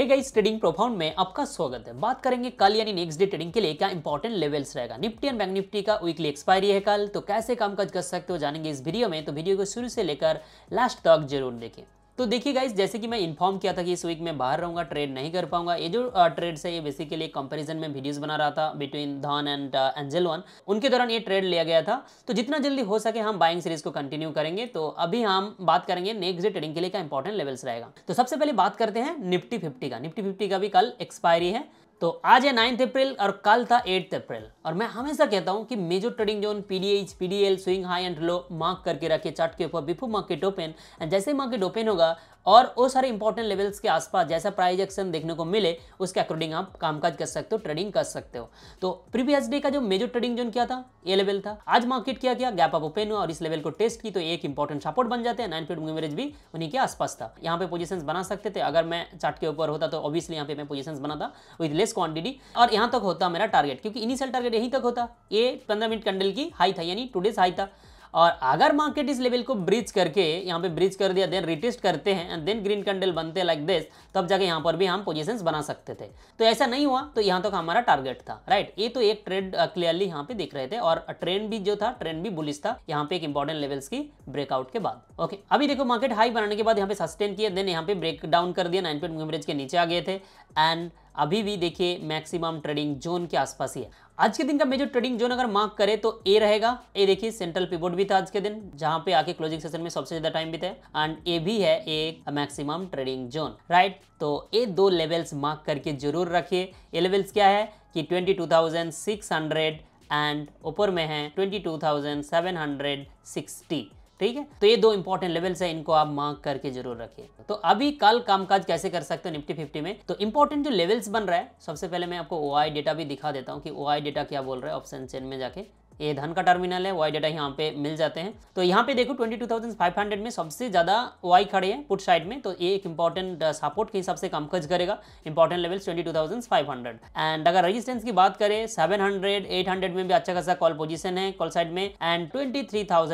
hey guys trading profound में आपका स्वागत है बात करेंगे कल यानी नेक्स्ट डे ट्रेडिंग के लिए क्या इंपॉर्टेंट लेवल्स रहेगा निफ्टी एंड बैंक निफ्टी का वीकली एक्सपायरी है कल तो कैसे कामकाज कर सकते हो जानेंगे इस वीडियो में तो वीडियो को शुरू से लेकर लास्ट तक जरूर देखें तो देखिए गाइज जैसे कि मैं इन्फॉर्म किया था कि इस वीक मैं बाहर रहूँगा ट्रेड नहीं कर पाऊंगा ये जो ट्रेड है ये बेसिकली कंपेरिजन में वीडियोस बना रहा था बिटवीन धान एंड एंजल वन उनके दौरान ये ट्रेड लिया गया था तो जितना जल्दी हो सके हम बाइंग सीरीज को कंटिन्यू करेंगे तो अभी हम बात करेंगे नेक्स्ट डे ट्रेडिंग के लिए क्या इंपॉर्टेंट लेवल्स रहेगा तो सबसे पहले बात करते हैं निफ्टी फिफ्टी का निफ्टी फिफ्टी का भी कल एक्सपायरी है तो आज है नाइन्थ अप्रैल और कल था एट्थ अप्रैल और मैं हमेशा कहता हूँ कि major trading zone PDH PDL swing high and low mark करके रखिए चार्ट के ऊपर बिफोर मार्केट ओपन एंड जैसे ही मार्केट ओपन होगा और वो सारे इंपॉर्टेंट लेवल्स के आसपास जैसा प्राइज एक्शन देखने को मिले उसके अकॉर्डिंग आप कामकाज कर सकते हो ट्रेडिंग कर सकते हो तो प्रीवियस डे का जो मेजर ट्रेडिंग जोन क्या था ये लेवल था आज मार्केट क्या किया गैप अप ओपन हुआ और इस लेवल को टेस्ट की तो एक इंपॉर्टेंट सपोर्ट बन जाते हैं नाइन फीट एवरेज भी उन्हीं के आसपास था यहाँ पे पोजिशन बना सकते थे अगर मैं चार्ट के ऊपर होता तो ऑब्वियसली यहाँ पे मैं पोजिशन बनाता विद लेस लेस क्वांटिटी और यहाँ तक होता मेरा टारगेट क्योंकि इनिशियल टारगेट यहीं तक होता ये पंद्रह मिनट कैंडल की हाई था यानी टू डेज हाई था और अगर मार्केट इस लेवल को ब्रिज करके यहाँ पे ब्रिज कर दिया देन रिटेस्ट करते हैं एंड देन ग्रीन कैंडल बनते लाइक दिस तब जाके यहाँ पर भी हम पोजिशन बना सकते थे तो ऐसा नहीं हुआ तो यहाँ तक तो हमारा टारगेट था राइट ये तो एक ट्रेड क्लियरली यहाँ पे दिख रहे थे और ट्रेंड भी जो था ट्रेंड भी बुलिस था यहाँ पे एक इंपॉर्टेंट लेवल्स की ब्रेकआउट के बाद ओके अभी देखो मार्केट हाई बनाने के बाद यहाँ पे सस्टेन किया देन यहाँ पे ब्रेक डाउन कर दिया नाइन पॉइंट के नीचे आ गए थे एंड अभी भी देखिए मैक्सिमम ट्रेडिंग जोन के आसपास ही है आज के दिन का मेजर ट्रेडिंग जोन अगर मार्क करे तो ए रहेगा ए देखिए सेंट्रल पिबोर्ड भी था आज के दिन जहां पे आके क्लोजिंग सेशन में सबसे ज्यादा टाइम था एंड ए भी है एक मैक्सिमम ट्रेडिंग जोन राइट तो ये दो लेवल्स मार्क करके जरूर रखिए ये लेवल्स क्या है कि twenty two thousand six hundred and ऊपर में है twenty two thousand seven hundred sixty ठीक है तो ये दो इंपॉर्टेंट लेवल्स है इनको आप मार्क करके जरूर रखिए तो अभी कल कामकाज कैसे कर सकते हो निफ्टी फिफ्टी में तो इंपॉर्टेंट जो लेवल्स बन रहा है सबसे पहले मैं आपको ओ डेटा भी दिखा देता हूँ कि ओ डेटा क्या बोल रहा है ऑप्शन चेन में जाके ये धन का टर्मिनल है वाई डाटा यहाँ पे मिल जाते हैं तो यहाँ पे देखो 22,500 में सबसे ज़्यादा वाई खड़े हैं पुट साइड में तो ये एक इंपॉर्टेंट सपोर्ट uh, के हिसाब से कामकाज करेगा इंपॉर्टेंट लेवल्स 22,500 एंड अगर रजिस्टेंस की बात करें 700 800 में भी अच्छा खासा कॉल पोजिशन है कॉल साइड में एंड ट्वेंटी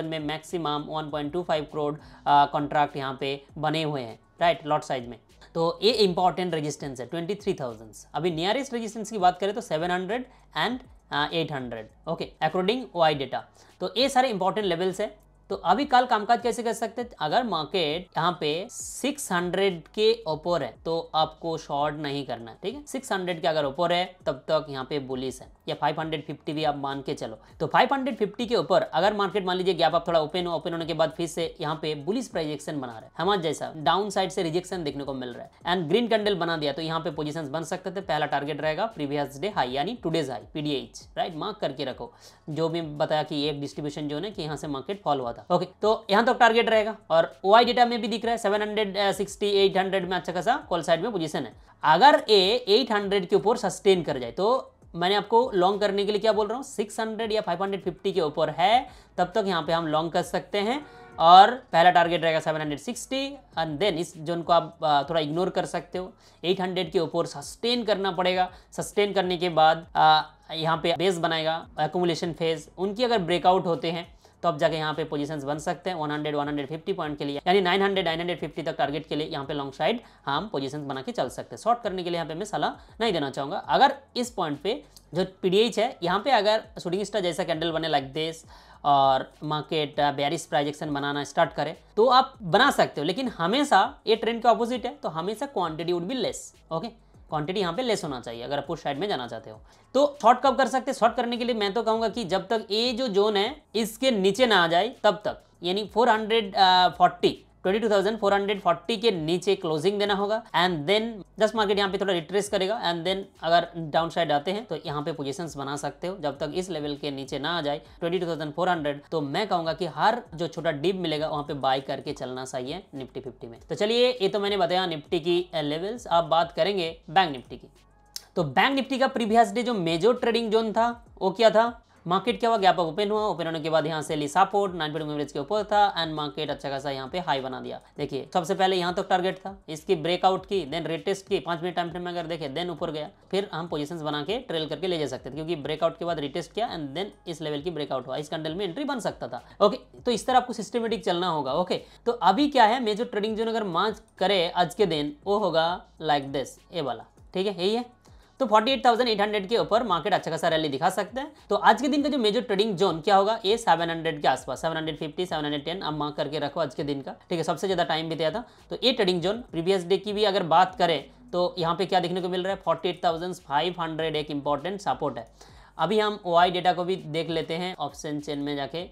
में मैक्सिमम वन करोड़ कॉन्ट्रैक्ट यहाँ पे बने हुए हैं राइट लॉट साइज में तो ये इंपॉर्टेंट रेजिस्टेंस है 23,000 अभी नियरेस्ट रेजिस्टेंस की बात करें तो 700 and eight hundred okay according वाई डेटा तो ये सारे इंपॉर्टेंट लेवल्स है तो अभी कल कामकाज कैसे कर सकते हैं अगर मार्केट यहाँ पे 600 के ऊपर है तो आपको शॉर्ट नहीं करना है ठीक है 600 के अगर ओपर है तब तक यहाँ पे बुलिस है या 550 भी आप मान के चलो तो 550 के ऊपर अगर मार्केट मान लीजिए गैप आप थोड़ा ओपन हो ओपन होने के बाद फिर से यहाँ पे बुलिस प्रोजेक्शन बना रहे हमारे जैसा डाउन साइड से रिजेक्शन देखने को मिल रहा है एंड ग्रीन कैंडल बना दिया तो यहाँ पे पोजिशन बन सकते थे पहला टारगेट रहेगा प्रीवियस डे हाई यानी today's high PDH right mark करके रखो जो भी बताया कि एक डिस्ट्रीब्यूशन जो है कि यहाँ से मार्केट फॉल हुआ था ओके तो यहाँ तक तो टारगेट रहेगा और ओ आई डेटा में भी दिख रहा है seven hundred sixty eight hundred में अच्छा खासा कॉल साइड में पोजिशन है अगर ए एट हंड्रेड के ऊपर सस्टेन कर जाए तो मैंने आपको लॉन्ग करने के लिए क्या बोल रहा हूँ सिक्स हंड्रेड या फाइव हंड्रेड फिफ्टी के ऊपर है तब तक यहाँ पे हम लॉन्ग कर सकते हैं और पहला टारगेट रहेगा 760 एंड देन इस जोन को आप uh, थोड़ा इग्नोर कर सकते हो 800 के ऊपर सस्टेन करना पड़ेगा सस्टेन करने के बाद uh, यहाँ पे बेस बनाएगा एकोमुलेशन फेज उनकी अगर ब्रेकआउट होते हैं तो अब जाके यहाँ पे पोजीशंस बन सकते हैं 100 150 पॉइंट के लिए यानी 900 950 तक टारगेट के लिए यहाँ पे लॉन्ग साइड हम पोजीशंस बना के चल सकते हैं शॉर्ट करने के लिए यहाँ पे मैं सलाह नहीं देना चाहूँगा अगर इस पॉइंट पे जो पीडीएच है यहाँ पे अगर शूटिंग स्टार जैसा कैंडल बने लाइक दिस और मार्केट बैरिस प्राइजेक्शन बनाना स्टार्ट करे तो आप बना सकते हो लेकिन हमेशा ये ट्रेंड के ऑपोजिट है तो हमेशा quantity would be less okay quantity यहाँ पे लेस होना चाहिए अगर आप पुश साइड में जाना चाहते हो तो शॉर्ट कब कर सकते हैं शॉर्ट करने के लिए मैं तो कहूँगा कि जब तक ये जो जोन है इसके नीचे ना आ जाए तब तक यानी फोर हंड्रेड फोर्टी 22,440 के नीचे क्लोजिंग देना होगा एंड देन दस मार्केट यहाँ पे थोड़ा रिट्रेस करेगा एंड देन अगर डाउन साइड आते हैं तो यहाँ पे पोजीशंस बना सकते हो जब तक इस लेवल के नीचे ना आ जाए 22,400 तो मैं कहूंगा कि हर जो छोटा डिप मिलेगा वहाँ पे बाय करके चलना चाहिए निफ्टी फिफ्टी में तो चलिए ये तो मैंने बताया निफ्टी की लेवल्स आप बात करेंगे बैंक निफ्टी की तो बैंक निफ्टी का प्रीवियस डे जो मेजर ट्रेडिंग जोन था वो क्या था मार्केट क्या हुआ गैप अप ओपन हुआ ओपन होने के बाद यहाँ से ली सपोर्ट नाइन पॉइंट एवरेज के ऊपर था एंड मार्केट अच्छा खासा यहाँ पे हाई बना दिया देखिए सबसे पहले यहाँ तक तो टारगेट था इसकी ब्रेकआउट की देन रेटेस्ट की पांच मिनट टाइम फ्रेम में अगर देखे देन ऊपर गया फिर हम पोजिशन बना के ट्रेल करके ले जा सकते थे क्योंकि ब्रेकआउट के बाद रिटेस्ट किया एंड देन इस लेवल की ब्रेकआउट हुआ इस कैंडल में एंट्री बन सकता था ओके तो इस तरह आपको सिस्टमेटिक चलना होगा ओके तो अभी क्या है मेजर ट्रेडिंग जोन अगर मार्च करे आज के दिन वो होगा लाइक दिस ए वाला ठीक है यही है तो 48,800 के ऊपर मार्केट अच्छा खासा रैली दिखा सकते हैं तो आज के दिन का जो मेजर ट्रेडिंग जोन क्या होगा ए 700 के आसपास 750 710 अब मार्क करके रखो आज के दिन का ठीक है सबसे ज़्यादा टाइम भी दिया था तो ए ट्रेडिंग जोन प्रीवियस डे की भी अगर बात करें तो यहाँ पे क्या देखने को मिल रहा है forty eight thousand five hundred एक इंपॉर्टेंट सपोर्ट है अभी हम ओ डेटा को भी देख लेते हैं ऑप्शन चेन में जाके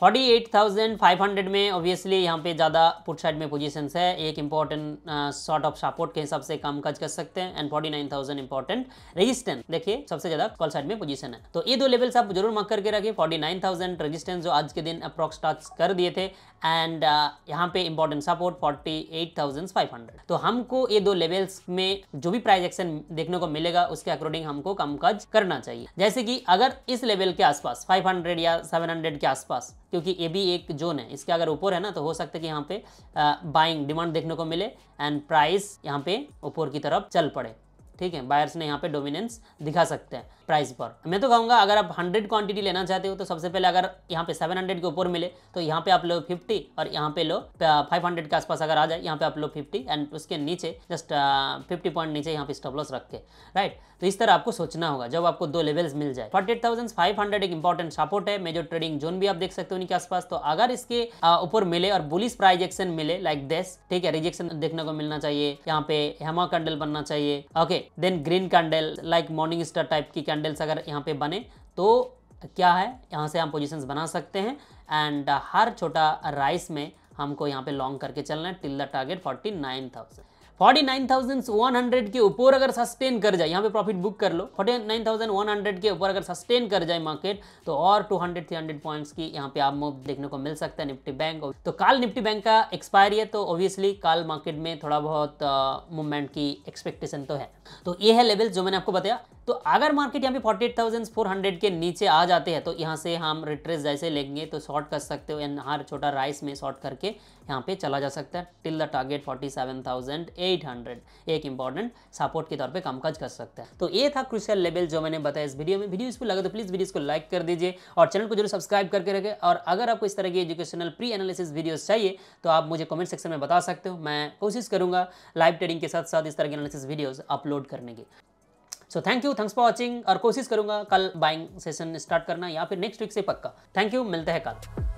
forty eight thousand five hundred में ऑब्वियसली यहाँ पे ज़्यादा पुट साइड में पोजीशंस है एक इंपॉर्टेंट शॉर्ट ऑफ सपोर्ट के हिसाब से काम काज कर सकते हैं एंड थाउजेंड इंपॉर्टेंट रेजिस्टेंस देखिए सबसे ज़्यादा कॉल साइड में पोजीशन है तो ये दो लेवल्स आप जरूर मक करके रखिए फोर्टी नाइन थाउजेंड रजिस्टेंस जो आज के दिन अप्रॉक्स टच कर दिए थे एंड uh, यहाँ पे important support forty eight thousand five hundred तो हमको ये दो लेवल्स में जो भी प्राइज एक्शन देखने को मिलेगा उसके अकॉर्डिंग हमको कामकाज करना चाहिए जैसे कि अगर इस लेवल के आसपास फाइव हंड्रेड या सेवन हंड्रेड के आसपास क्योंकि ये भी एक जोन है इसके अगर ऊपर है ना तो हो सकता है कि यहाँ पे बाइंग डिमांड देखने को मिले एंड प्राइस यहाँ पे ऊपर की तरफ चल पड़े ठीक है बायर्स ने यहाँ पे डोमिनेंस दिखा सकते हैं प्राइस पर मैं तो कहूँगा अगर आप 100 क्वांटिटी लेना चाहते हो तो सबसे पहले अगर यहाँ पे 700 के ऊपर मिले तो यहाँ पे आप लो 50 और यहाँ पे लो 500 के आसपास अगर आ जाए यहाँ पे आप लो 50 एंड उसके नीचे जस्ट फिफ्टी पॉइंट नीचे यहाँ पे स्टॉप लॉस रख के राइट तो इस तरह आपको सोचना होगा जब आपको दो लेवल्स मिल जाए फोर्टी एक इंपॉर्टेंट सपोर्ट है मेजर ट्रेडिंग जोन भी आप देख सकते हो उनके आसपास तो अगर इसके ऊपर मिले और बुलिस प्राइजेक्शन मिले लाइक देश ठीक है रिजेक्शन देखने को मिलना चाहिए यहाँ पे हेमा कंडल बनना चाहिए okay then green candle like morning star type की कैंडल्स अगर यहाँ पे बने तो क्या है यहाँ से हम पोजिशन बना सकते हैं एंड uh, हर छोटा राइस में हमको यहाँ पे लॉन्ग करके चलना है till the target forty nine thousand hundred के ऊपर अगर सस्टेन कर जाए यहाँ पे प्रॉफिट बुक कर लो हंड्रेड के ऊपर अगर सस्टेन कर जाए मार्केट तो और 200 300 पॉइंट्स की यहाँ पे आप मूव देखने को मिल सकता है निफ्टी बैंक तो कल निफ्टी बैंक का एक्सपायरी है तो ऑब्वियसली काल मार्केट में थोड़ा बहुत मूवमेंट uh, की एक्सपेक्टेशन तो है तो ये है लेवल जो मैंने आपको बताया तो अगर मार्केट यहाँ पे forty eight thousand four hundred के नीचे आ जाते हैं तो यहाँ से हम रिट्रेस जैसे लेंगे तो शॉर्ट कर सकते हो एंड हर छोटा राइस में शॉर्ट करके यहाँ पे चला जा सकता है till the target forty seven thousand eight hundred एक इंपॉर्टेंट सपोर्ट के तौर पे कामकाज कर सकता है तो ये था क्रिशियल लेवल जो मैंने बताया इस वीडियो में वीडियो इसको लगा तो प्लीज़ वीडियो को लाइक कर दीजिए और चैनल को जरूर सब्सक्राइब करके रखें और अगर आपको इस तरह की एजुकेशनल प्री एनालिसिस वीडियोज़ चाहिए तो आप मुझे कमेंट सेक्शन में बता सकते हो मैं कोशिश करूँगा लाइव ट्रेडिंग के साथ साथ इस तरह की एनालिसिस वीडियोज़ अपलोड करने की so thank you thanks for watching और कोशिश करूंगा कल बाइंग सेशन स्टार्ट करना या फिर नेक्स्ट वीक से पक्का थैंक यू मिलते हैं कल